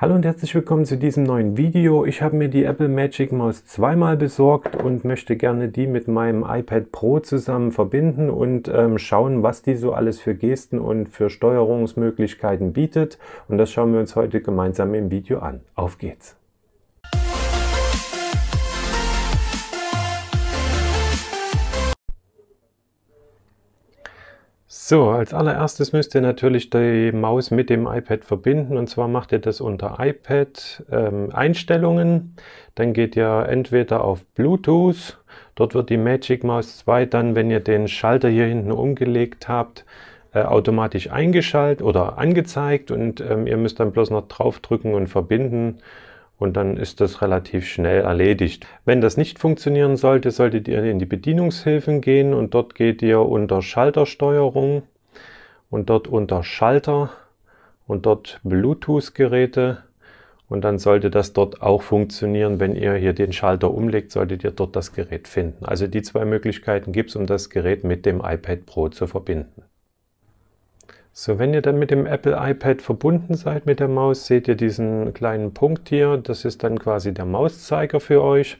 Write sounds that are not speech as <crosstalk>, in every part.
Hallo und herzlich willkommen zu diesem neuen Video. Ich habe mir die Apple Magic Mouse zweimal besorgt und möchte gerne die mit meinem iPad Pro zusammen verbinden und ähm, schauen, was die so alles für Gesten und für Steuerungsmöglichkeiten bietet. Und das schauen wir uns heute gemeinsam im Video an. Auf geht's! So, als allererstes müsst ihr natürlich die Maus mit dem iPad verbinden und zwar macht ihr das unter iPad ähm, Einstellungen. Dann geht ihr entweder auf Bluetooth, dort wird die Magic Mouse 2 dann, wenn ihr den Schalter hier hinten umgelegt habt, äh, automatisch eingeschaltet oder angezeigt und ähm, ihr müsst dann bloß noch draufdrücken und verbinden und dann ist das relativ schnell erledigt. Wenn das nicht funktionieren sollte, solltet ihr in die Bedienungshilfen gehen und dort geht ihr unter Schaltersteuerung und dort unter Schalter und dort Bluetooth-Geräte und dann sollte das dort auch funktionieren. Wenn ihr hier den Schalter umlegt, solltet ihr dort das Gerät finden. Also die zwei Möglichkeiten gibt es, um das Gerät mit dem iPad Pro zu verbinden. So, wenn ihr dann mit dem Apple iPad verbunden seid mit der Maus, seht ihr diesen kleinen Punkt hier. Das ist dann quasi der Mauszeiger für euch.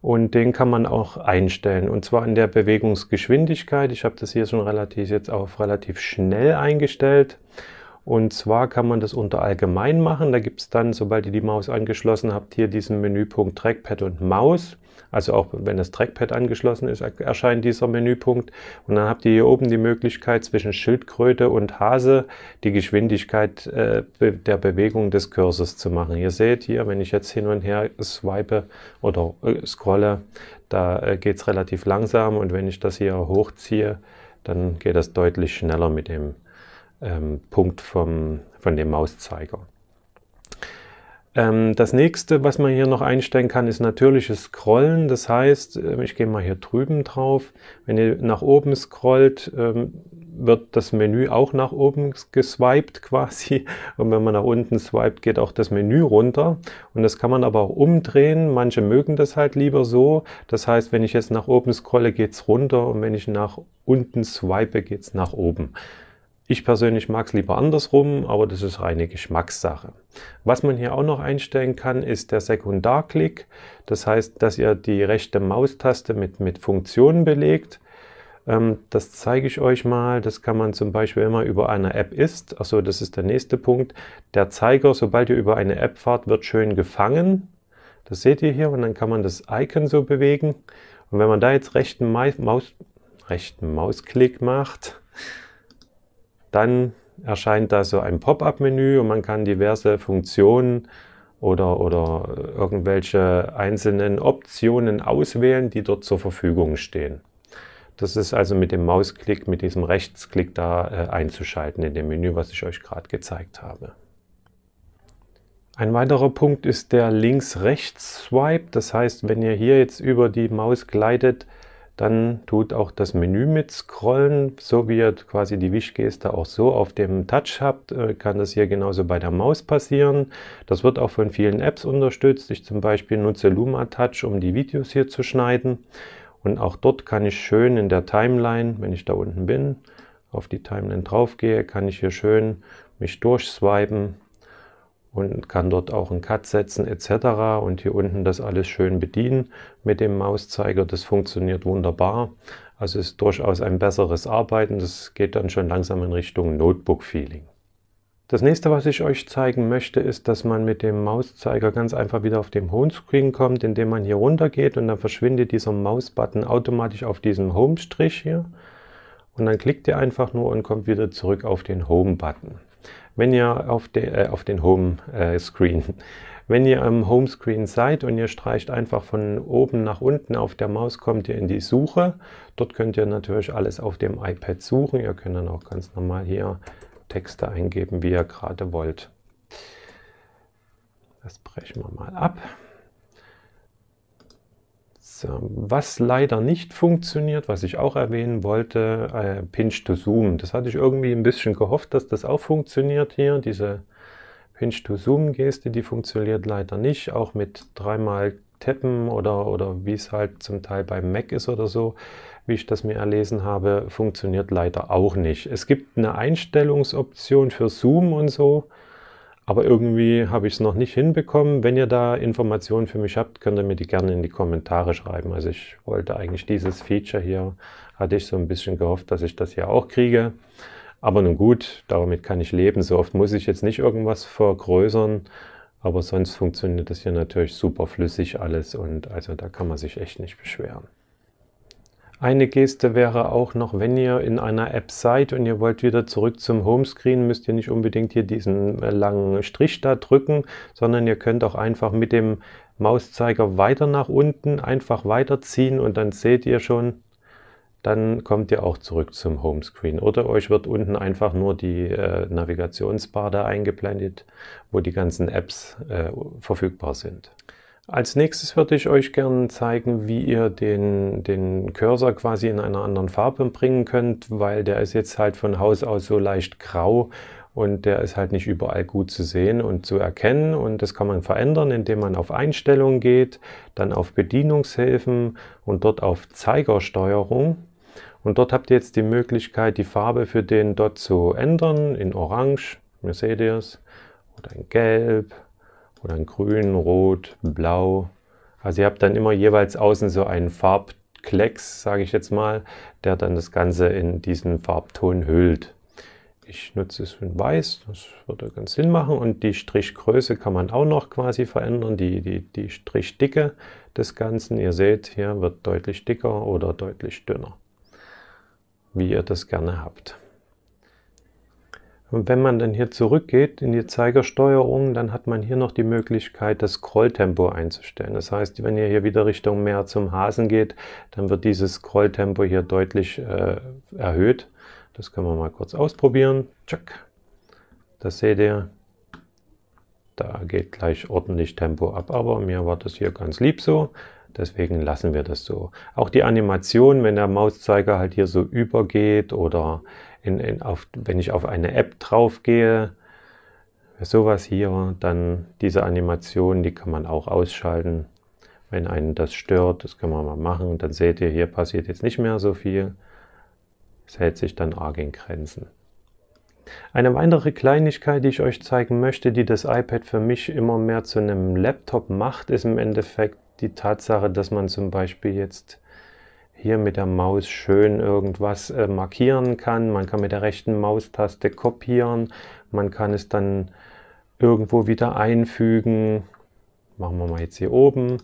Und den kann man auch einstellen. Und zwar in der Bewegungsgeschwindigkeit. Ich habe das hier schon relativ jetzt auf relativ schnell eingestellt. Und zwar kann man das unter Allgemein machen. Da gibt es dann, sobald ihr die Maus angeschlossen habt, hier diesen Menüpunkt Trackpad und Maus. Also auch wenn das Trackpad angeschlossen ist, erscheint dieser Menüpunkt. Und dann habt ihr hier oben die Möglichkeit zwischen Schildkröte und Hase die Geschwindigkeit äh, der Bewegung des Cursors zu machen. Ihr seht hier, wenn ich jetzt hin und her swipe oder äh, scrolle, da äh, geht es relativ langsam. Und wenn ich das hier hochziehe, dann geht das deutlich schneller mit dem ähm, Punkt vom, von dem Mauszeiger. Ähm, das nächste, was man hier noch einstellen kann, ist natürliches Scrollen. Das heißt, ähm, ich gehe mal hier drüben drauf. Wenn ihr nach oben scrollt, ähm, wird das Menü auch nach oben geswiped quasi. <laughs> Und wenn man nach unten swiped, geht auch das Menü runter. Und das kann man aber auch umdrehen. Manche mögen das halt lieber so. Das heißt, wenn ich jetzt nach oben scrolle, geht es runter. Und wenn ich nach unten swipe, geht es nach oben. Ich persönlich mag es lieber andersrum, aber das ist reine Geschmackssache. Was man hier auch noch einstellen kann, ist der Sekundarklick. Das heißt, dass ihr die rechte Maustaste mit, mit Funktionen belegt. Ähm, das zeige ich euch mal. Das kann man zum Beispiel immer über eine App ist. Achso, das ist der nächste Punkt. Der Zeiger, sobald ihr über eine App fahrt, wird schön gefangen. Das seht ihr hier und dann kann man das Icon so bewegen. Und wenn man da jetzt rechten, Ma Maus, rechten Mausklick macht, dann erscheint da so ein Pop-up-Menü und man kann diverse Funktionen oder, oder irgendwelche einzelnen Optionen auswählen, die dort zur Verfügung stehen. Das ist also mit dem Mausklick, mit diesem Rechtsklick da äh, einzuschalten in dem Menü, was ich euch gerade gezeigt habe. Ein weiterer Punkt ist der Links-Rechts-Swipe. Das heißt, wenn ihr hier jetzt über die Maus gleitet, dann tut auch das Menü mit scrollen, so wie ihr quasi die Wischgeste auch so auf dem Touch habt, äh, kann das hier genauso bei der Maus passieren. Das wird auch von vielen Apps unterstützt. Ich zum Beispiel nutze Luma Touch, um die Videos hier zu schneiden. Und auch dort kann ich schön in der Timeline, wenn ich da unten bin, auf die Timeline draufgehe, kann ich hier schön mich durchswipen und kann dort auch einen Cut setzen etc. Und hier unten das alles schön bedienen mit dem Mauszeiger. Das funktioniert wunderbar. Also ist durchaus ein besseres Arbeiten. Das geht dann schon langsam in Richtung Notebook-Feeling. Das nächste, was ich euch zeigen möchte, ist, dass man mit dem Mauszeiger ganz einfach wieder auf dem Homescreen kommt, indem man hier runter geht und dann verschwindet dieser Mausbutton automatisch auf diesem Home-Strich hier. Und dann klickt ihr einfach nur und kommt wieder zurück auf den Home-Button wenn ihr auf, de, äh, auf den Home-Screen, äh, wenn ihr am Homescreen seid und ihr streicht einfach von oben nach unten auf der Maus, kommt ihr in die Suche. Dort könnt ihr natürlich alles auf dem iPad suchen. Ihr könnt dann auch ganz normal hier Texte eingeben, wie ihr gerade wollt. Das brechen wir mal ab. Was leider nicht funktioniert, was ich auch erwähnen wollte, äh, Pinch to Zoom. Das hatte ich irgendwie ein bisschen gehofft, dass das auch funktioniert hier. Diese Pinch to Zoom Geste, die funktioniert leider nicht. Auch mit dreimal Tappen oder, oder wie es halt zum Teil beim Mac ist oder so, wie ich das mir erlesen habe, funktioniert leider auch nicht. Es gibt eine Einstellungsoption für Zoom und so. Aber irgendwie habe ich es noch nicht hinbekommen. Wenn ihr da Informationen für mich habt, könnt ihr mir die gerne in die Kommentare schreiben. Also ich wollte eigentlich dieses Feature hier, hatte ich so ein bisschen gehofft, dass ich das hier auch kriege. Aber nun gut, damit kann ich leben. So oft muss ich jetzt nicht irgendwas vergrößern. Aber sonst funktioniert das hier natürlich super flüssig alles und also da kann man sich echt nicht beschweren. Eine Geste wäre auch noch, wenn ihr in einer App seid und ihr wollt wieder zurück zum Homescreen, müsst ihr nicht unbedingt hier diesen äh, langen Strich da drücken, sondern ihr könnt auch einfach mit dem Mauszeiger weiter nach unten einfach weiterziehen und dann seht ihr schon, dann kommt ihr auch zurück zum Homescreen. Oder euch wird unten einfach nur die äh, Navigationsbar da eingeblendet, wo die ganzen Apps äh, verfügbar sind. Als nächstes würde ich euch gerne zeigen, wie ihr den, den Cursor quasi in einer anderen Farbe bringen könnt, weil der ist jetzt halt von Haus aus so leicht grau und der ist halt nicht überall gut zu sehen und zu erkennen und das kann man verändern, indem man auf Einstellungen geht, dann auf Bedienungshilfen und dort auf Zeigersteuerung. Und dort habt ihr jetzt die Möglichkeit, die Farbe für den dort zu ändern in Orange, Mercedes oder in Gelb oder in grün, rot, blau. Also ihr habt dann immer jeweils außen so einen Farbklecks, sage ich jetzt mal, der dann das Ganze in diesen Farbton hüllt. Ich nutze es in Weiß, das würde ganz Sinn machen. Und die Strichgröße kann man auch noch quasi verändern, die, die, die Strichdicke des Ganzen. Ihr seht, hier wird deutlich dicker oder deutlich dünner, wie ihr das gerne habt. Und wenn man dann hier zurückgeht in die Zeigersteuerung, dann hat man hier noch die Möglichkeit, das Scrolltempo einzustellen. Das heißt, wenn ihr hier wieder Richtung mehr zum Hasen geht, dann wird dieses Scrolltempo hier deutlich äh, erhöht. Das können wir mal kurz ausprobieren. Check. Das seht ihr. Da geht gleich ordentlich Tempo ab, aber mir war das hier ganz lieb so. Deswegen lassen wir das so. Auch die Animation, wenn der Mauszeiger halt hier so übergeht oder in, in auf, wenn ich auf eine App drauf gehe, sowas hier, dann diese Animation, die kann man auch ausschalten. Wenn einen das stört, das können wir mal machen. Dann seht ihr, hier passiert jetzt nicht mehr so viel. Es hält sich dann arg in Grenzen. Eine weitere Kleinigkeit, die ich euch zeigen möchte, die das iPad für mich immer mehr zu einem Laptop macht, ist im Endeffekt die Tatsache, dass man zum Beispiel jetzt hier mit der Maus schön irgendwas äh, markieren kann. Man kann mit der rechten Maustaste kopieren. Man kann es dann irgendwo wieder einfügen. Machen wir mal jetzt hier oben.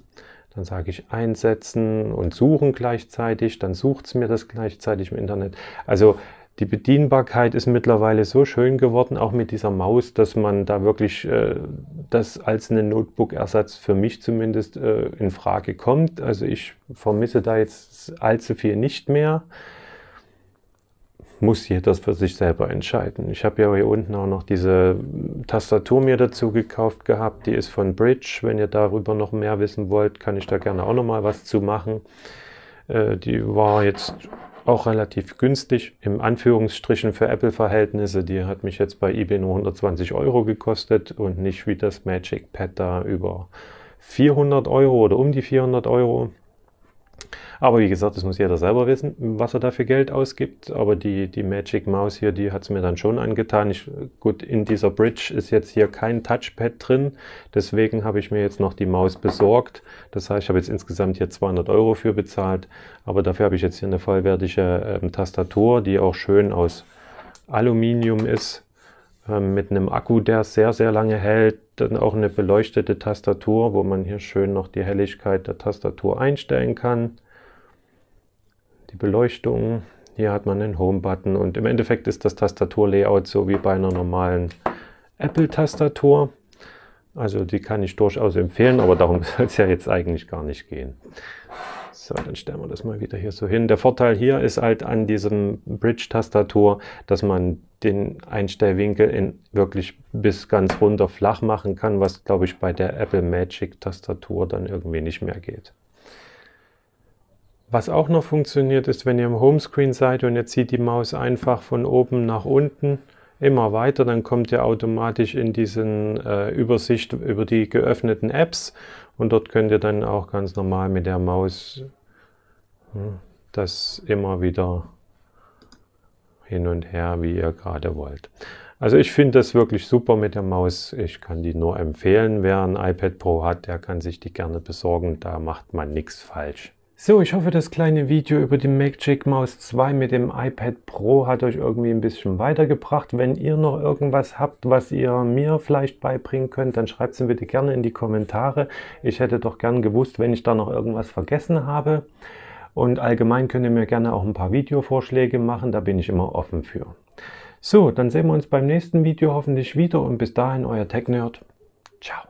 Dann sage ich einsetzen und suchen gleichzeitig. Dann sucht es mir das gleichzeitig im Internet. Also die Bedienbarkeit ist mittlerweile so schön geworden, auch mit dieser Maus, dass man da wirklich äh, das als einen Notebook-Ersatz für mich zumindest äh, in Frage kommt. Also ich vermisse da jetzt allzu viel nicht mehr. Muss jeder für sich selber entscheiden. Ich habe ja hier unten auch noch diese Tastatur mir dazu gekauft gehabt. Die ist von Bridge. Wenn ihr darüber noch mehr wissen wollt, kann ich da gerne auch noch mal was zu machen. Äh, die war jetzt auch relativ günstig, im Anführungsstrichen für Apple-Verhältnisse. Die hat mich jetzt bei eBay nur 120 Euro gekostet und nicht wie das Magic Pad da über 400 Euro oder um die 400 Euro. Aber wie gesagt, das muss jeder selber wissen, was er dafür Geld ausgibt. Aber die, die Magic Mouse hier, die hat es mir dann schon angetan. Ich, gut, in dieser Bridge ist jetzt hier kein Touchpad drin. Deswegen habe ich mir jetzt noch die Maus besorgt. Das heißt, ich habe jetzt insgesamt hier 200 Euro für bezahlt. Aber dafür habe ich jetzt hier eine vollwertige ähm, Tastatur, die auch schön aus Aluminium ist ähm, mit einem Akku, der sehr, sehr lange hält. Dann auch eine beleuchtete Tastatur, wo man hier schön noch die Helligkeit der Tastatur einstellen kann die Beleuchtung. Hier hat man den Home-Button und im Endeffekt ist das Tastaturlayout so wie bei einer normalen Apple-Tastatur. Also die kann ich durchaus empfehlen, aber darum <laughs> soll es ja jetzt eigentlich gar nicht gehen. So, dann stellen wir das mal wieder hier so hin. Der Vorteil hier ist halt an diesem Bridge-Tastatur, dass man den Einstellwinkel in wirklich bis ganz runter flach machen kann, was glaube ich bei der Apple Magic Tastatur dann irgendwie nicht mehr geht. Was auch noch funktioniert, ist, wenn ihr im Homescreen seid und ihr zieht die Maus einfach von oben nach unten immer weiter, dann kommt ihr automatisch in diesen äh, Übersicht über die geöffneten Apps und dort könnt ihr dann auch ganz normal mit der Maus hm, das immer wieder hin und her, wie ihr gerade wollt. Also ich finde das wirklich super mit der Maus. Ich kann die nur empfehlen. Wer ein iPad Pro hat, der kann sich die gerne besorgen. Da macht man nichts falsch. So, ich hoffe, das kleine Video über die Magic Mouse 2 mit dem iPad Pro hat euch irgendwie ein bisschen weitergebracht. Wenn ihr noch irgendwas habt, was ihr mir vielleicht beibringen könnt, dann schreibt es mir bitte gerne in die Kommentare. Ich hätte doch gern gewusst, wenn ich da noch irgendwas vergessen habe. Und allgemein könnt ihr mir gerne auch ein paar Videovorschläge machen, da bin ich immer offen für. So, dann sehen wir uns beim nächsten Video hoffentlich wieder und bis dahin euer TechNerd. Ciao.